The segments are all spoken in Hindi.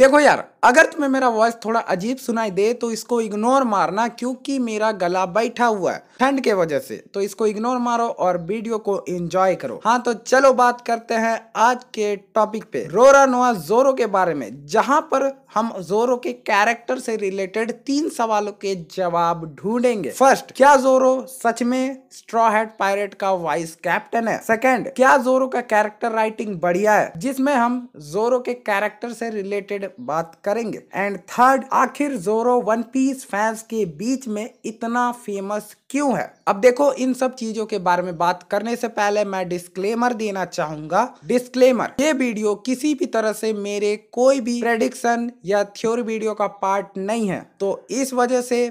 দেখো यार अगर तुम्हें मेरा वॉइस थोड़ा अजीब सुनाई दे तो इसको इग्नोर मारना क्योंकि मेरा गला बैठा हुआ है ठंड के वजह से तो इसको इग्नोर मारो और वीडियो को एंजॉय करो हाँ तो चलो बात करते हैं आज के टॉपिक पे रोरा नोआ जोरो के बारे में जहाँ पर हम जोरो के कैरेक्टर से रिलेटेड तीन सवालों के जवाब ढूंढेंगे फर्स्ट क्या जोरो सच में स्ट्रॉ हेड पायरेट का वाइस कैप्टन है सेकंड क्या जोरो का कैरेक्टर राइटिंग बढ़िया है जिसमें हम जोरो के कैरेक्टर से रिलेटेड बात कर करेंगे एंड थर्ड आखिर जोरो वन पीस फैंस के बीच में इतना फेमस क्यों है अब देखो इन सब चीजों के बारे में बात करने से पहले मैं डिस्क्लेमर देना चाहूंगा डिस्क्लेमर ये वीडियो किसी भी तरह से मेरे कोई भी प्रेडिक्शन या थ्योरी वीडियो का पार्ट नहीं है तो इस वजह से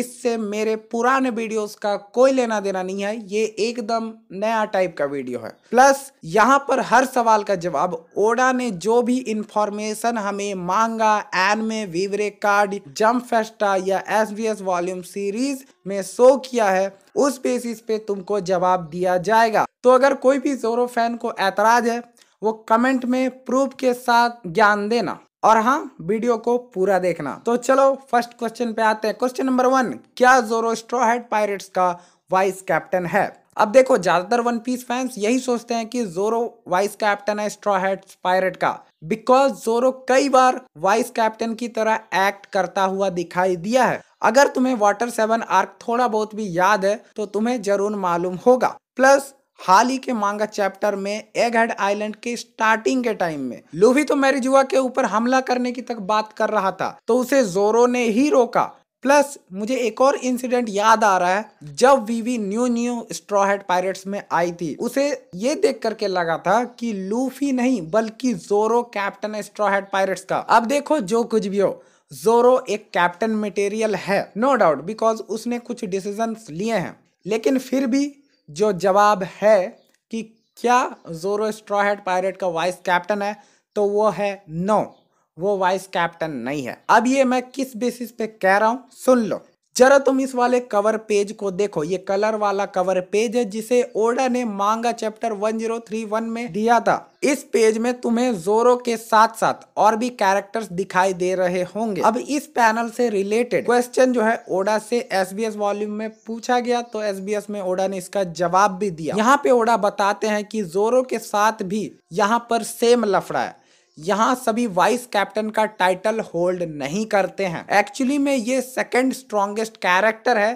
इससे मेरे पुराने वीडियोस का कोई लेना देना नहीं है ये एकदम नया टाइप का वीडियो है प्लस यहाँ पर हर सवाल का जवाब ओडा ने जो भी इंफॉर्मेशन हमें मांगा एन में विवरे कार्ड जम फेस्टा या एस वॉल्यूम सीरीज में शो किया है उस बेसिस पे तुमको जवाब दिया जाएगा तो अगर कोई भी जोरो फैन को ऐतराज है वो कमेंट में प्रूफ के साथ ज्ञान देना और हाँ वीडियो को पूरा देखना तो चलो फर्स्ट क्वेश्चन पे आते हैं क्वेश्चन नंबर वन क्या जोरो स्ट्रोहेड पायरेट्स का वाइस कैप्टन है अब देखो ज्यादातर वन पीस फैंस यही सोचते हैं कि जोरो वाइस कैप्टन है स्ट्रोहेड पायरेट का बिकॉज जोरो कई बार वाइस कैप्टन की तरह एक्ट करता हुआ दिखाई दिया है अगर तुम्हें वाटर सेवन आर्क थोड़ा बहुत भी याद है तो तुम्हें जरूर मालूम होगा प्लस हाल ही के मांगा चैप्टर में एग हेड आइलैंड के स्टार्टिंग के टाइम में लूफी तो मैरिजुआ के ऊपर हमला करने की तक बात कर रहा था तो उसे जोरो ने ही रोका प्लस मुझे एक और इंसिडेंट याद आ रहा है जब Vivi new new straw head pirates में आई थी उसे ये देख करके लगा था कि लूफी नहीं बल्कि जोरो कैप्टन है स्ट्रॉ हेड पायरेट्स का अब देखो जो कुछ भी हो जोरो एक कैप्टन मटेरियल है नो डाउट बिकॉज उसने कुछ डिसीजन लिए हैं लेकिन फिर भी जो जवाब है कि क्या जोरो स्ट्रॉहेड पायरेट का वाइस कैप्टन है तो वो है नो वो वाइस कैप्टन नहीं है अब ये मैं किस बेसिस पे कह रहा हूँ सुन लो जरा तुम इस वाले कवर पेज को देखो ये कलर वाला कवर पेज है जिसे ओडा ने मांगा चैप्टर 1031 में दिया था इस पेज में तुम्हें जोरो के साथ साथ और भी कैरेक्टर्स दिखाई दे रहे होंगे अब इस पैनल से रिलेटेड क्वेश्चन जो है ओडा से एस वॉल्यूम में पूछा गया तो एस में ओडा ने इसका जवाब भी दिया यहाँ पे ओडा बताते हैं कि जोरो के साथ भी यहाँ पर सेम लफड़ा है यहाँ सभी वाइस कैप्टन का टाइटल होल्ड नहीं करते हैं एक्चुअली में ये सेकंड स्ट्रॉन्गेस्ट कैरेक्टर है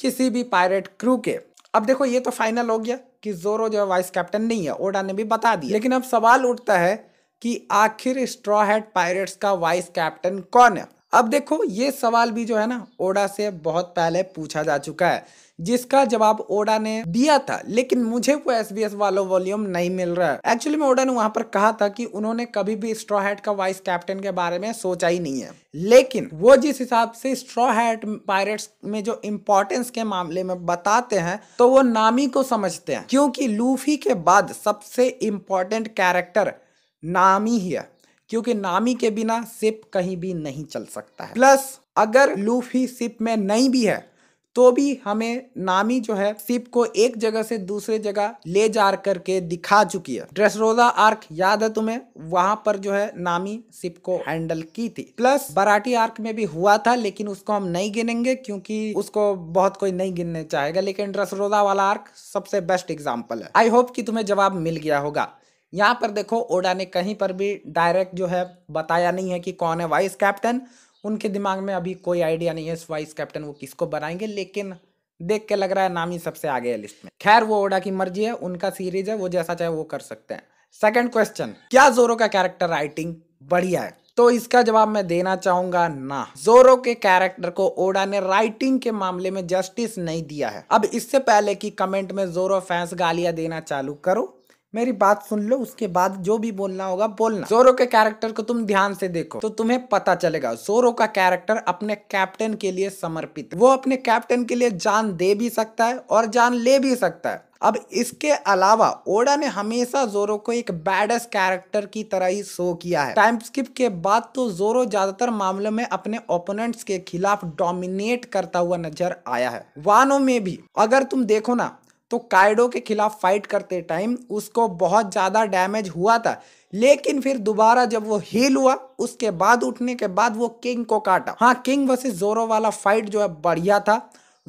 किसी भी पायरेट क्रू के अब देखो ये तो फाइनल हो गया कि जोरो जो वाइस कैप्टन नहीं है ओडा ने भी बता दिया लेकिन अब सवाल उठता है कि आखिर स्ट्रॉ हेड पायरेट्स का वाइस कैप्टन कौन है अब देखो ये सवाल भी जो है ना ओडा से बहुत पहले पूछा जा चुका है जिसका जवाब ओडा ने दिया था लेकिन मुझे वो एस बी एस वालों वॉल्यूम नहीं मिल रहा है एक्चुअली में ओडा ने वहां पर कहा था कि उन्होंने कभी भी स्ट्रॉ हैट का वाइस कैप्टन के बारे में सोचा ही नहीं है लेकिन वो जिस हिसाब से स्ट्रॉ हैट पायरेट्स में जो इम्पोर्टेंस के मामले में बताते हैं तो वो नामी को समझते हैं क्योंकि लूफी के बाद सबसे इम्पोर्टेंट कैरेक्टर नामी ही है क्योंकि नामी के बिना सिप कहीं भी नहीं चल सकता है प्लस अगर लूफी सिप में नहीं भी है तो भी हमें नामी जो है सिप को एक जगह से दूसरे जगह ले जा करके दिखा चुकी है ड्रेसरोजा आर्क याद है तुम्हें वहां पर जो है नामी सिप को हैंडल की थी प्लस बराठी आर्क में भी हुआ था लेकिन उसको हम नहीं गिनेंगे क्योंकि उसको बहुत कोई नहीं गिनने चाहेगा लेकिन ड्रेसरोजा वाला आर्क सबसे बेस्ट एग्जाम्पल है आई होप की तुम्हें जवाब मिल गया होगा यहाँ पर देखो ओडा ने कहीं पर भी डायरेक्ट जो है बताया नहीं है कि कौन है वाइस कैप्टन उनके दिमाग में अभी कोई आइडिया नहीं है इस वाइस कैप्टन वो किसको बनाएंगे लेकिन देख के लग रहा है नाम ही सबसे आगे है लिस्ट में खैर वो ओडा की मर्जी है उनका सीरीज है वो जैसा चाहे वो कर सकते हैं सेकेंड क्वेश्चन क्या जोरो का कैरेक्टर राइटिंग बढ़िया है तो इसका जवाब मैं देना चाहूंगा ना जोरो के कैरेक्टर को ओडा ने राइटिंग के मामले में जस्टिस नहीं दिया है अब इससे पहले कि कमेंट में जोरो फैंस गालियां देना चालू करो मेरी बात सुन लो उसके बाद जो भी बोलना होगा बोलना सोरो के कैरेक्टर को तुम ध्यान से देखो तो तुम्हें पता चलेगा सोरो का कैरेक्टर अपने कैप्टन के लिए समर्पित वो अपने कैप्टन के लिए जान दे भी सकता है और जान ले भी सकता है अब इसके अलावा ओडा ने हमेशा जोरो को एक बैडस कैरेक्टर की तरह ही शो किया है टाइम स्किप के बाद तो जोरो ज्यादातर मामलों में अपने ओपोनेंट्स के खिलाफ डोमिनेट करता हुआ नजर आया है वानो में भी अगर तुम देखो ना तो काइडो के खिलाफ फाइट करते टाइम उसको बहुत ज़्यादा डैमेज हुआ था लेकिन फिर दोबारा जब वो हील हुआ उसके बाद उठने के बाद वो किंग को काटा हाँ किंग वर्सेस जोरो वाला फाइट जो है बढ़िया था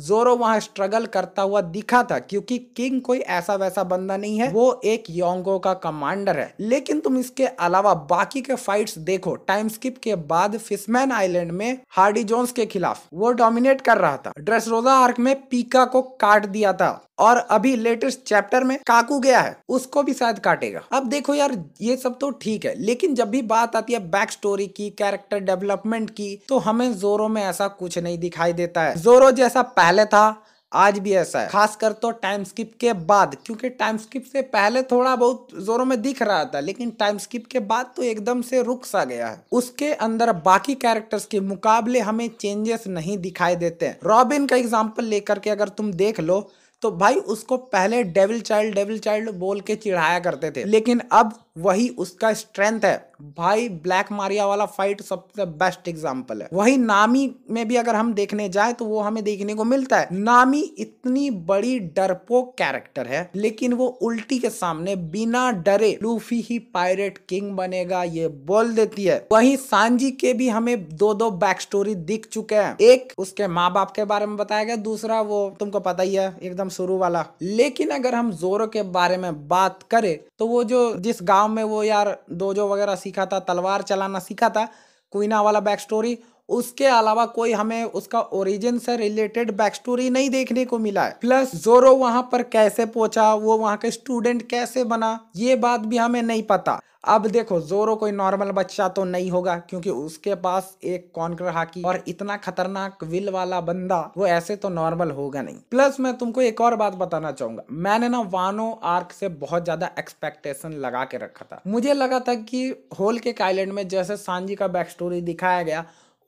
जोरो वहां स्ट्रगल करता हुआ दिखा था क्योंकि किंग कोई ऐसा वैसा बंदा नहीं है वो एक योंगो का कमांडर है लेकिन तुम इसके अलावा बाकी के फाइट्स देखो टाइम स्किप के बाद फिशमैन आइलैंड में हार्डी जोन्स के खिलाफ वो डोमिनेट कर रहा था ड्रेसरोजा आर्क में पीका को काट दिया था और अभी लेटेस्ट चैप्टर में काकू गया है उसको भी शायद काटेगा अब देखो यार ये सब तो ठीक है लेकिन जब भी बात आती है बैक स्टोरी की कैरेक्टर डेवलपमेंट की तो हमें जोरो में ऐसा कुछ नहीं दिखाई देता है जोरो जैसा पहले था आज भी ऐसा है खासकर तो टाइम स्किप के बाद क्योंकि टाइम स्किप से पहले थोड़ा बहुत जोरों में दिख रहा था लेकिन टाइम स्किप के बाद तो एकदम से रुक सा गया है उसके अंदर बाकी कैरेक्टर्स के मुकाबले हमें चेंजेस नहीं दिखाई देते रॉबिन का एग्जाम्पल लेकर के अगर तुम देख लो तो भाई उसको पहले डेविल चाइल्ड डेविल चाइल्ड बोल के चिढ़ाया करते थे लेकिन अब वही उसका स्ट्रेंथ है भाई ब्लैक मारिया वाला फाइट सबसे बेस्ट एग्जाम्पल है वही नामी में भी अगर हम देखने जाए तो वो हमें देखने को मिलता है नामी इतनी बड़ी डरपोक कैरेक्टर है लेकिन वो उल्टी के सामने बिना डरे लूफी ही पायरेट किंग बनेगा ये बोल देती है वही सांजी के भी हमें दो दो बैक स्टोरी दिख चुके हैं एक उसके माँ बाप के बारे में बताया गया दूसरा वो तुमको पता ही है एकदम शुरू वाला लेकिन अगर हम जोरो के बारे में बात करें तो वो जो जिस गांव में वो यार दोजो वगैरह सीखा था तलवार चलाना सीखा था कुइना वाला बैक स्टोरी उसके अलावा कोई हमें उसका ओरिजिन से रिलेटेड बैक स्टोरी नहीं देखने को मिला है प्लस जोरो वहां पर कैसे पहुंचा वो वहां के स्टूडेंट कैसे बना ये बात भी हमें नहीं पता अब देखो जोरो कोई नॉर्मल बच्चा तो नहीं होगा क्योंकि उसके पास एक कॉन्कर हाकी और इतना खतरनाक विल वाला बंदा वो ऐसे तो नॉर्मल होगा नहीं प्लस मैं तुमको एक और बात बताना चाहूंगा मैंने ना वानो आर्क से बहुत ज्यादा एक्सपेक्टेशन लगा के रखा था मुझे लगा था कि होल के आइलैंड में जैसे सांझी का बैक स्टोरी दिखाया गया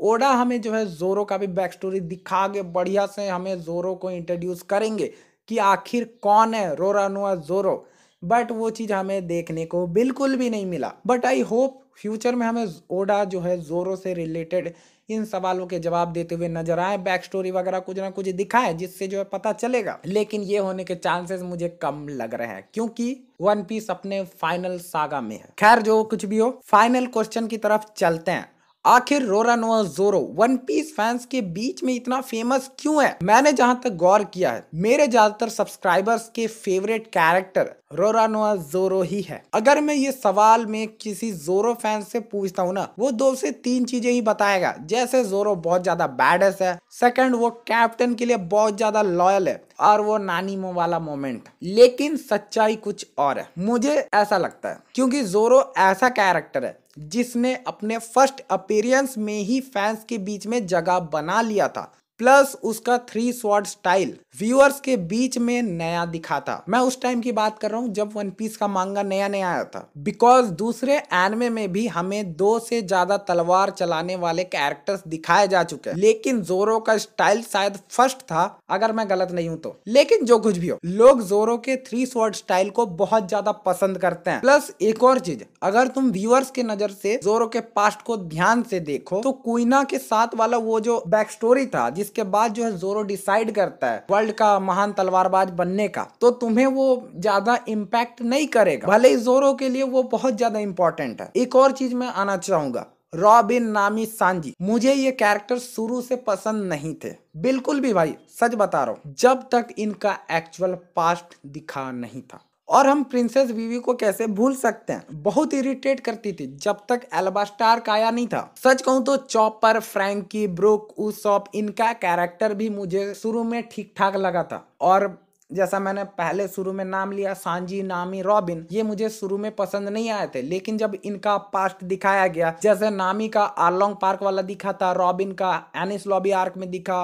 ओडा हमें जो है जोरो का भी बैक स्टोरी दिखा के बढ़िया से हमें जोरो को इंट्रोड्यूस करेंगे कि आखिर कौन है रोरानुआ जोरो बट वो चीज़ हमें देखने को बिल्कुल भी नहीं मिला बट आई होप फ्यूचर में हमें ओडा जो है जोरो से रिलेटेड इन सवालों के जवाब देते हुए नजर आए बैक स्टोरी वगैरह कुछ ना कुछ दिखाए जिससे जो है पता चलेगा लेकिन ये होने के चांसेस मुझे कम लग रहे हैं क्योंकि वन पीस अपने फाइनल सागा में है खैर जो कुछ भी हो फाइनल क्वेश्चन की तरफ चलते हैं आखिर रोरा नोआ जोरो वन पीस फैंस के बीच में इतना फेमस क्यों है मैंने जहां तक गौर किया है मेरे ज्यादातर सब्सक्राइबर्स के फेवरेट कैरेक्टर रोरा नोआ जोरो ही है अगर मैं ये सवाल में किसी जोरो फैंस से पूछता हूँ ना वो दो से तीन चीजें ही बताएगा जैसे जोरो बहुत ज्यादा बैडस है सेकंड वो कैप्टन के लिए बहुत ज्यादा लॉयल है और वो नानी मो वाला मोमेंट लेकिन सच्चाई कुछ और है मुझे ऐसा लगता है क्योंकि जोरो ऐसा कैरेक्टर है जिसने अपने फर्स्ट अपीरियंस में ही फैंस के बीच में जगह बना लिया था प्लस उसका थ्री स्वॉर्ड स्टाइल व्यूअर्स के बीच में नया दिखा था मैं उस टाइम की बात कर रहा हूँ जब वन पीस का मांगा नया नया आया था बिकॉज दूसरे एनमे में भी हमें दो से ज्यादा तलवार चलाने वाले कैरेक्टर्स दिखाए जा चुके हैं लेकिन जोरो का स्टाइल शायद फर्स्ट था अगर मैं गलत नहीं हूँ तो लेकिन जो कुछ भी हो लोग जोरो के थ्री स्वॉर्ड स्टाइल को बहुत ज्यादा पसंद करते हैं प्लस एक और चीज अगर तुम व्यूअर्स के नजर से जोरो के पास्ट को ध्यान से देखो तो कुइना के साथ वाला वो जो बैक स्टोरी था जिस इसके बाद जो है जोरो डिसाइड करता है वर्ल्ड का महान तलवारबाज बनने का तो तुम्हें वो ज्यादा इम्पैक्ट नहीं करेगा भले ही जोरो के लिए वो बहुत ज्यादा इंपॉर्टेंट है एक और चीज मैं आना चाहूंगा रॉबिन नामी सांजी मुझे ये कैरेक्टर शुरू से पसंद नहीं थे बिल्कुल भी भाई सच बता रहा हूँ जब तक इनका एक्चुअल पास्ट दिखा नहीं था और हम प्रिंसेस वीवी को कैसे भूल सकते हैं बहुत इरिटेट करती थी जब तक एल्बास्टार का आया नहीं था सच कहूं तो चॉपर फ्रैंकी ब्रुक उप इनका कैरेक्टर भी मुझे शुरू में ठीक ठाक लगा था और जैसा मैंने पहले शुरू में नाम लिया सांजी नामी रॉबिन ये मुझे शुरू में पसंद नहीं आए थे लेकिन जब इनका पास्ट दिखाया गया जैसे नामी का आलोंग पार्क वाला दिखा था रॉबिन का एनिस लॉबी आर्क में दिखा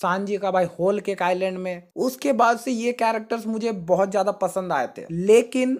सांजी का भाई होल केक आइलैंड में उसके बाद से ये कैरेक्टर्स मुझे बहुत ज्यादा पसंद आए थे लेकिन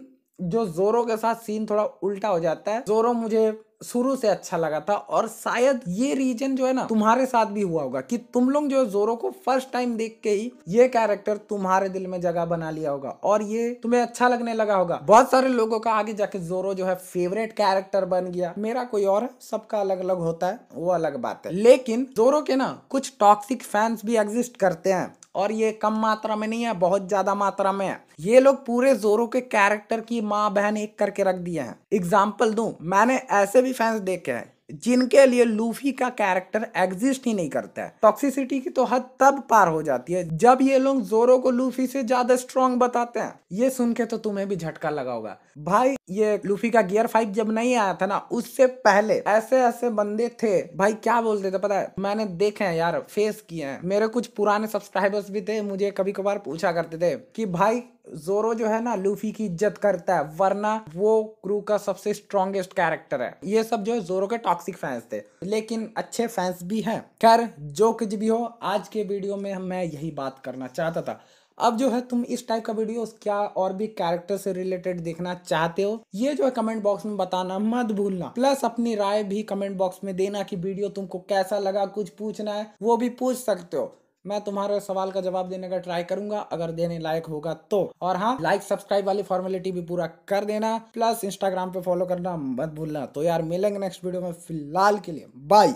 जो जोरो के साथ सीन थोड़ा उल्टा हो जाता है जोरो मुझे शुरू से अच्छा लगा था और शायद ये रीजन जो है ना तुम्हारे साथ भी हुआ होगा कि तुम लोग जो है जोरो को फर्स्ट टाइम देख के ही ये कैरेक्टर तुम्हारे दिल में जगह बना लिया होगा और ये तुम्हें अच्छा लगने लगा होगा बहुत सारे लोगों का आगे जाके जोरो जो है फेवरेट कैरेक्टर बन गया मेरा कोई और सबका अलग अलग होता है वो अलग बात है लेकिन जोरो के ना कुछ टॉक्सिक फैंस भी एग्जिस्ट करते हैं और ये कम मात्रा में नहीं है बहुत ज़्यादा मात्रा में है ये लोग पूरे जोरो के कैरेक्टर की माँ बहन एक करके रख दिए हैं एग्जाम्पल दू मैंने ऐसे भी फैंस देखे हैं जिनके लिए लूफी का कैरेक्टर एग्जिस्ट ही नहीं करता है टॉक्सिसिटी की तो हद तब पार हो जाती है जब ये लोग जोरो को लूफी से ज्यादा स्ट्रॉन्ग बताते हैं ये सुन के तो तुम्हें भी झटका लगा होगा भाई ये लूफी का गियर फाइव जब नहीं आया था ना उससे पहले ऐसे ऐसे बंदे थे भाई क्या बोलते थे पता है मैंने देखे हैं यार फेस किए हैं मेरे कुछ पुराने सब्सक्राइबर्स भी थे मुझे कभी कभार पूछा करते थे कि भाई जोरो जो है ना लूफी की इज्जत करता है वरना वो क्रू का सबसे स्ट्रॉन्गेस्ट कैरेक्टर है ये सब जो है जोरो के टॉक्सिक फैंस थे लेकिन अच्छे फैंस भी हैं खैर जो कुछ भी हो आज के वीडियो में मैं यही बात करना चाहता था अब जो है तुम इस टाइप का वीडियो क्या और भी कैरेक्टर से रिलेटेड देखना चाहते हो ये जो है कमेंट बॉक्स में बताना मत भूलना प्लस अपनी राय भी कमेंट बॉक्स में देना कि वीडियो तुमको कैसा लगा कुछ पूछना है वो भी पूछ सकते हो मैं तुम्हारे सवाल का जवाब देने का ट्राई करूंगा अगर देने लायक होगा तो और हाँ लाइक सब्सक्राइब वाली फॉर्मेलिटी भी पूरा कर देना प्लस इंस्टाग्राम पे फॉलो करना मत भूलना तो यार मिलेंगे नेक्स्ट वीडियो में फिलहाल के लिए बाय